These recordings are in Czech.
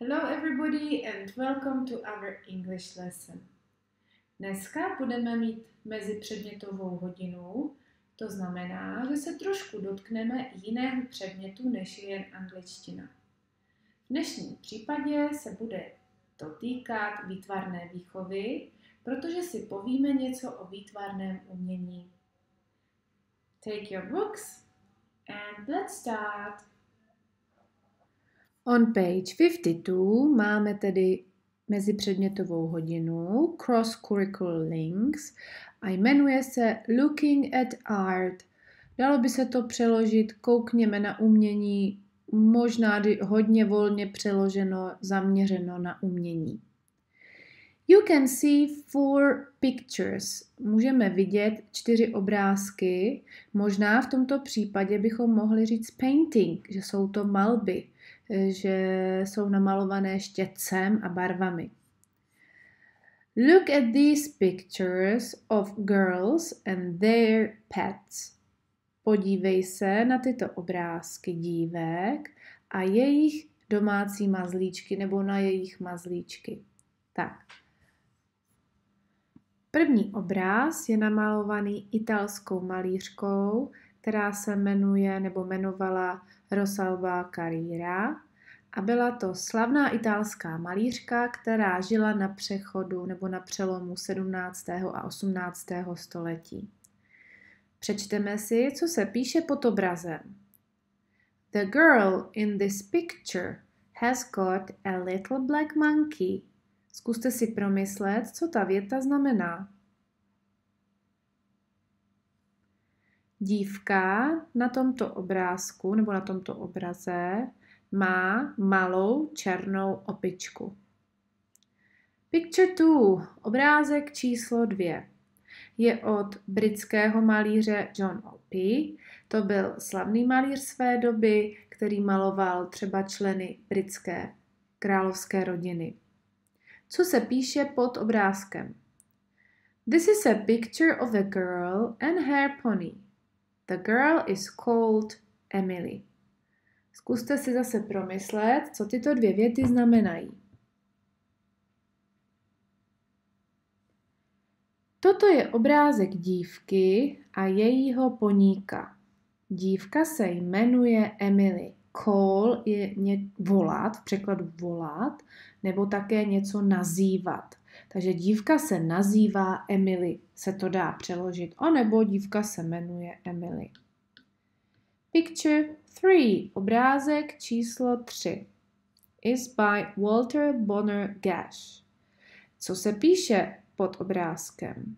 Hello everybody and welcome to our English lesson. Dneska budeme mít mezi předmětovou hodinu, to znamená, že se trošku dotkneme jiného předmětu než jen angličtina. V dnešním případě se bude to týkat výtvarné výchovy, protože si povíme něco o výtvarném umění. Take your books and let's start! On page 52 máme tedy mezipředmětovou hodinu Cross Curricular Links a jmenuje se Looking at Art. Dalo by se to přeložit Koukněme na umění, možná hodně volně přeloženo, zaměřeno na umění. You can see four pictures. Můžeme vidět čtyři obrázky. Možná v tomto případě bychom mohli říct painting, že jsou to malby že jsou namalované štětcem a barvami. Look at these pictures of girls and their pets. Podívej se na tyto obrázky dívek a jejich domácí mazlíčky nebo na jejich mazlíčky. Tak. První obráz je namalovaný italskou malířkou, která se jmenuje nebo jmenovala Rosalba Carriera a byla to slavná italská malířka, která žila na přechodu nebo na přelomu 17. a 18. století. Přečteme si, co se píše pod obrazem. The girl in this picture has got a little black monkey. Zkuste si promyslet, co ta věta znamená. dívka na tomto obrázku nebo na tomto obraze má malou černou opičku. Picture 2, obrázek číslo 2, je od britského malíře John Opie. To byl slavný malíř své doby, který maloval třeba členy britské královské rodiny. Co se píše pod obrázkem? This is a picture of a girl and her pony. The girl is called Emily. Zkuste si zase promyslet, co tyto dvě věty znamenají. Toto je obrázek dívky a jejího poníka. Dívka se jmenuje Emily. Call je ně, volat, v překladu volat, nebo také něco nazývat. Takže dívka se nazývá Emily, se to dá přeložit, anebo dívka se jmenuje Emily. Picture 3, obrázek číslo 3, is by Walter Bonner Gash. Co se píše pod obrázkem?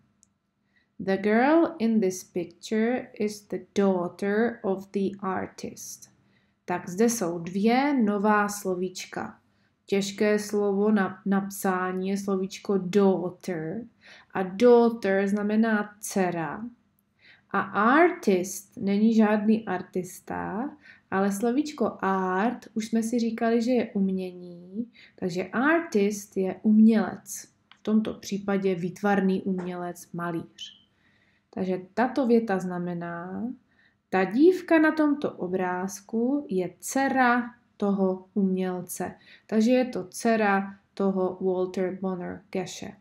The girl in this picture is the daughter of the artist. Tak zde jsou dvě nová slovíčka těžké slovo na, napsání je slovíčko daughter. A daughter znamená dcera. A artist není žádný artista, ale slovíčko art už jsme si říkali, že je umění, takže artist je umělec. V tomto případě výtvarný umělec, malíř. Takže tato věta znamená, ta dívka na tomto obrázku je dcera toho umělce. Takže je to dcera toho Walter Bonner Geshe.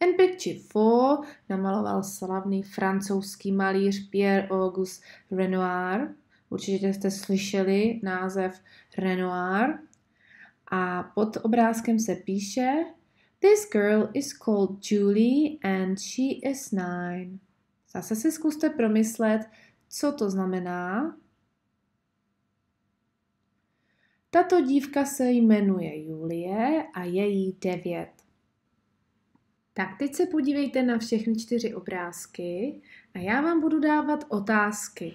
N Chiffot namaloval slavný francouzský malíř Pierre-Auguste Renoir. Určitě jste slyšeli název Renoir. A pod obrázkem se píše This girl is called Julie and she is nine. Zase si zkuste promyslet, co to znamená, Tato dívka se jmenuje Julie a je jí devět. Tak teď se podívejte na všechny čtyři obrázky a já vám budu dávat otázky.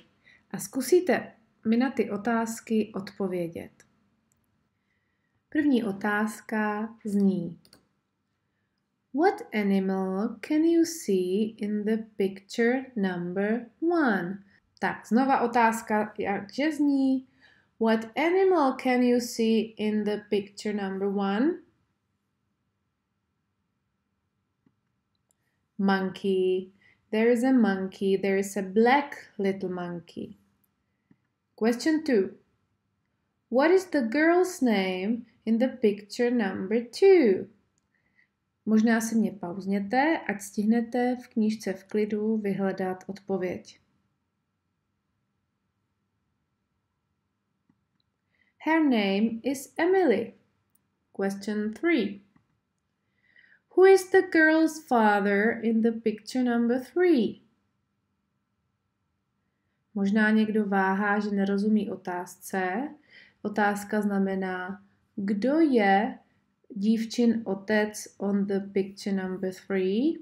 A zkusíte mi na ty otázky odpovědět. První otázka zní: What animal can you see in the picture number one? Tak, znova otázka, jakže zní, What animal can you see in the picture number one? Monkey. There is a monkey. There is a black little monkey. Question two. What is the girl's name in the picture number two? Možná si mě pauzněte, ať stihnete v knížce v klidu vyhledat odpověď. Her name is Emily. Question 3. Who is the girl's father in the picture number 3? Možná někdo váhá, že nerozumí otázce. Otázka znamená, kdo je dívčin otec on the picture number 3?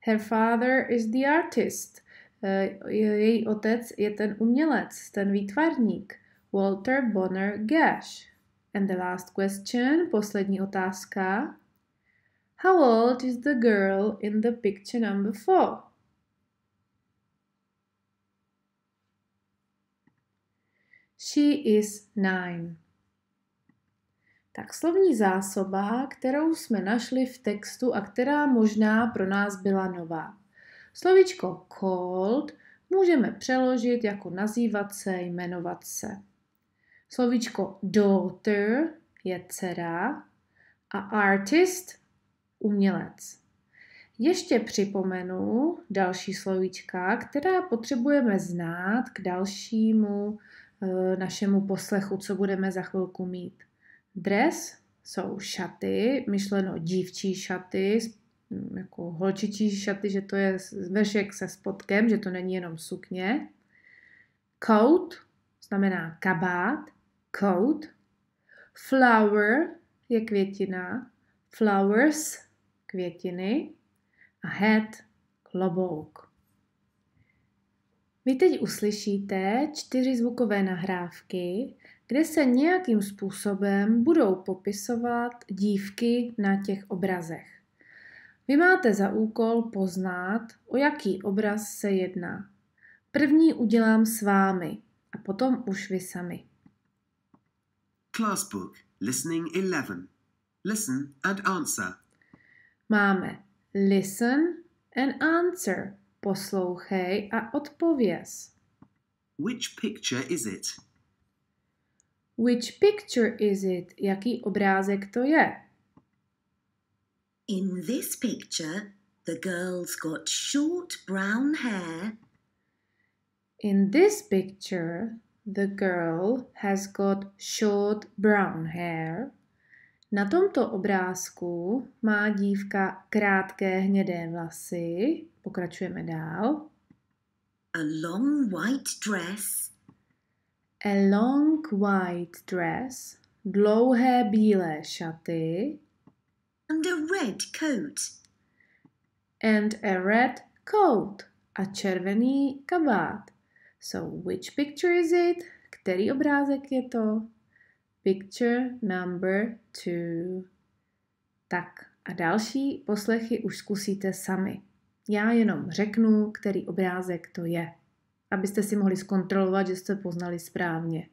Her father is the artist. Eh, její otec je ten umělec, ten výtvarník, Walter Bonner Gash. And the last question, poslední otázka. How old is the girl in the picture number four? She is nine. Tak slovní zásoba, kterou jsme našli v textu a která možná pro nás byla nová. Slovičko called můžeme přeložit jako nazývat se, jmenovat se. Slovičko daughter je dcera a artist umělec. Ještě připomenu další slovíčka, která potřebujeme znát k dalšímu e, našemu poslechu, co budeme za chvilku mít. Dres jsou šaty, myšleno dívčí šaty, Mm, jako holčičí šaty, že to je vršek se spodkem, že to není jenom sukně. Coat znamená kabát, coat. Flower je květina, flowers květiny a head klobouk. Vy teď uslyšíte čtyři zvukové nahrávky, kde se nějakým způsobem budou popisovat dívky na těch obrazech. Vy máte za úkol poznat, o jaký obraz se jedná. První udělám s vámi a potom už vy sami. Classbook, listening 11. Listen and answer. Máme listen and answer. Poslouchej a odpověz. Which picture is it? Which picture is it? Jaký obrázek to je? In this picture, the girl's got short brown hair. In this picture, the girl has got short brown hair. Na tomto obrázku má dívka krátké hnědé vlasy. Pokračujeme dál. A long white dress. A long white dress. Dlouhé bílé šaty. And a red coat. And a red coat. A červený kabát. So which picture is it? Který obrázek je to? Picture number two. Tak a další poslechy už zkusíte sami. Já jenom řeknu, který obrázek to je, abyste si mohli zkontrolovat, že jste poznali správně.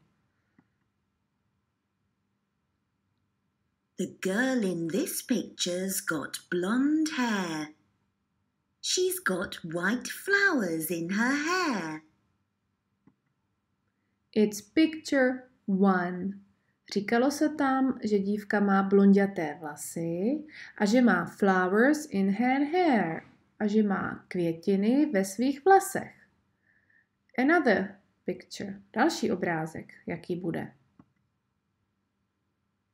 The girl in this picture's got blonde hair. She's got white flowers in her hair. It's picture one. Říkalo se tam, že dívka má blondiaté vlasy a že má flowers in her hair a že má květiny ve svých vlasech. Another picture. Další obrázek, jaký bude.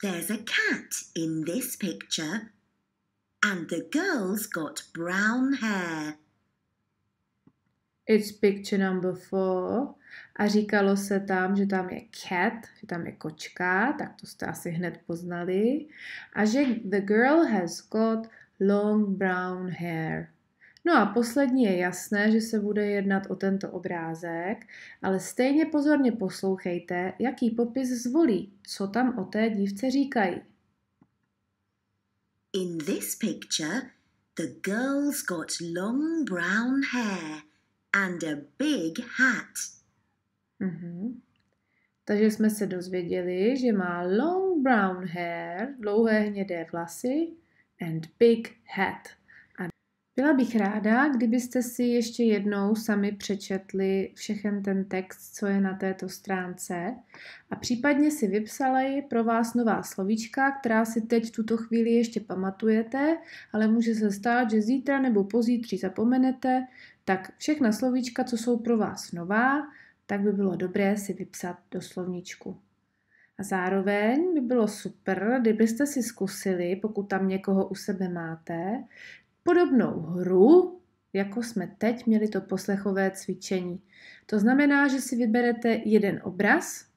There's a cat in this picture, and the girl's got brown hair. It's picture number four. A říkalo se tam, že tam je cat, že tam je kočka, tak to jste asi hned poznali. A že the girl has got long brown hair. No a poslední je jasné, že se bude jednat o tento obrázek, ale stejně pozorně poslouchejte, jaký popis zvolí, co tam o té dívce říkají. In this picture, the girl's got long brown hair and a big hat. Mm-hmm. Takže jsme se dozvěděli, že má long brown hair, dlouhé hnědé vlasy and big hat. Byla bych ráda, kdybyste si ještě jednou sami přečetli všechen ten text, co je na této stránce a případně si vypsali pro vás nová slovíčka, která si teď tuto chvíli ještě pamatujete, ale může se stát, že zítra nebo pozítří zapomenete, tak všechna slovíčka, co jsou pro vás nová, tak by bylo dobré si vypsat do slovníčku. A zároveň by bylo super, kdybyste si zkusili, pokud tam někoho u sebe máte, podobnou hru, jako jsme teď měli to poslechové cvičení. To znamená, že si vyberete jeden obraz,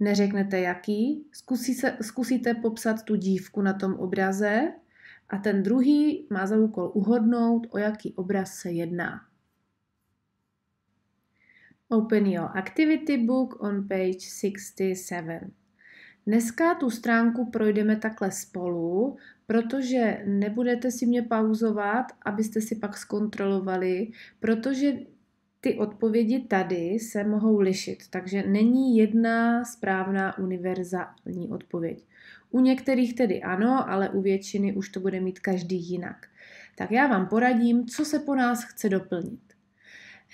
neřeknete jaký, zkusí se, zkusíte popsat tu dívku na tom obraze a ten druhý má za úkol uhodnout, o jaký obraz se jedná. Open your activity book on page 67. Dneska tu stránku projdeme takhle spolu, protože nebudete si mě pauzovat, abyste si pak zkontrolovali, protože ty odpovědi tady se mohou lišit, takže není jedna správná univerzální odpověď. U některých tedy ano, ale u většiny už to bude mít každý jinak. Tak já vám poradím, co se po nás chce doplnit.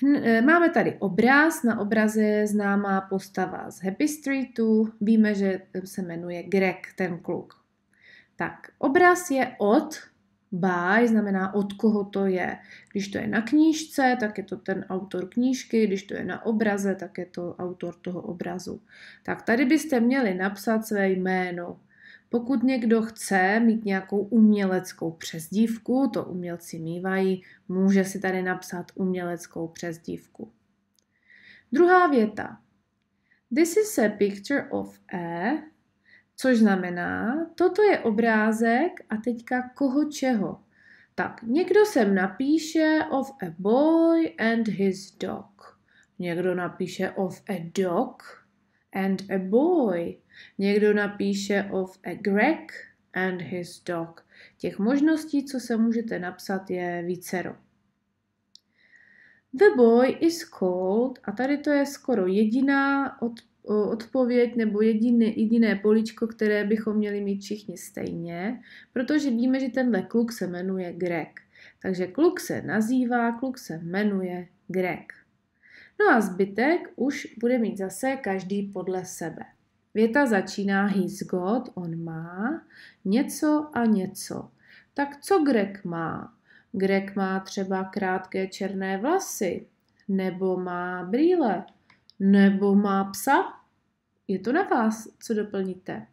Hm, eh, máme tady obraz, na obraze je známá postava z Happy Streetu, víme, že eh, se jmenuje Greg, ten kluk. Tak, obraz je od by, znamená od koho to je. Když to je na knížce, tak je to ten autor knížky, když to je na obraze, tak je to autor toho obrazu. Tak tady byste měli napsat své jméno. Pokud někdo chce mít nějakou uměleckou přezdívku, to umělci mývají, může si tady napsat uměleckou přezdívku. Druhá věta. This is a picture of a, což znamená, toto je obrázek a teďka koho čeho. Tak, někdo sem napíše of a boy and his dog. Někdo napíše of a dog and a boy. Někdo napíše of a Greg and his dog. Těch možností, co se můžete napsat, je vícero. The boy is called, a tady to je skoro jediná od, odpověď nebo jediné, jediné políčko, které bychom měli mít všichni stejně, protože víme, že tenhle kluk se jmenuje Greg. Takže kluk se nazývá, kluk se jmenuje Greg. No a zbytek už bude mít zase každý podle sebe. Věta začíná he's got, on má, něco a něco. Tak co Greg má? Greg má třeba krátké černé vlasy, nebo má brýle, nebo má psa. Je to na vás, co doplníte.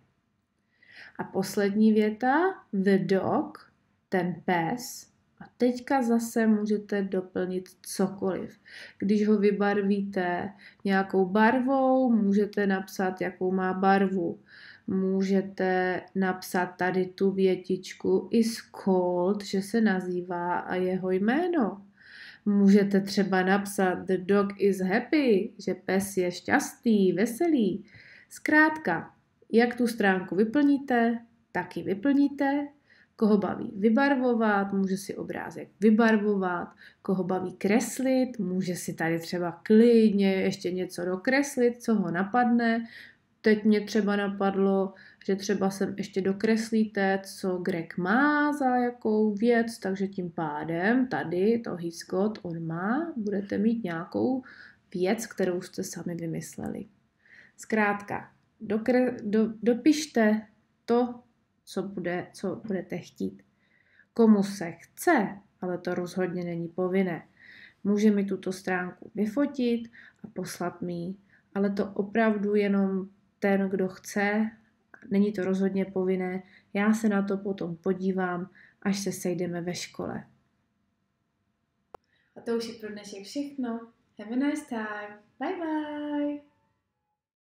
A poslední věta, the dog, ten pes, a teďka zase můžete doplnit cokoliv. Když ho vybarvíte nějakou barvou, můžete napsat, jakou má barvu. Můžete napsat tady tu větičku is called, že se nazývá a jeho jméno. Můžete třeba napsat the dog is happy, že pes je šťastný, veselý. Zkrátka, jak tu stránku vyplníte, tak ji vyplníte Koho baví vybarvovat, může si obrázek vybarvovat. Koho baví kreslit, může si tady třeba klidně ještě něco dokreslit, co ho napadne. Teď mě třeba napadlo, že třeba sem ještě dokreslíte, co Greg má za jakou věc, takže tím pádem tady to hiskot on má, budete mít nějakou věc, kterou jste sami vymysleli. Zkrátka, dokre, do, dopište to, co, bude, co budete chtít. Komu se chce, ale to rozhodně není povinné. Může mi tuto stránku vyfotit a poslat mi ale to opravdu jenom ten, kdo chce, není to rozhodně povinné. Já se na to potom podívám, až se sejdeme ve škole. A to už je pro dnešek všechno. Have a nice time. Bye bye.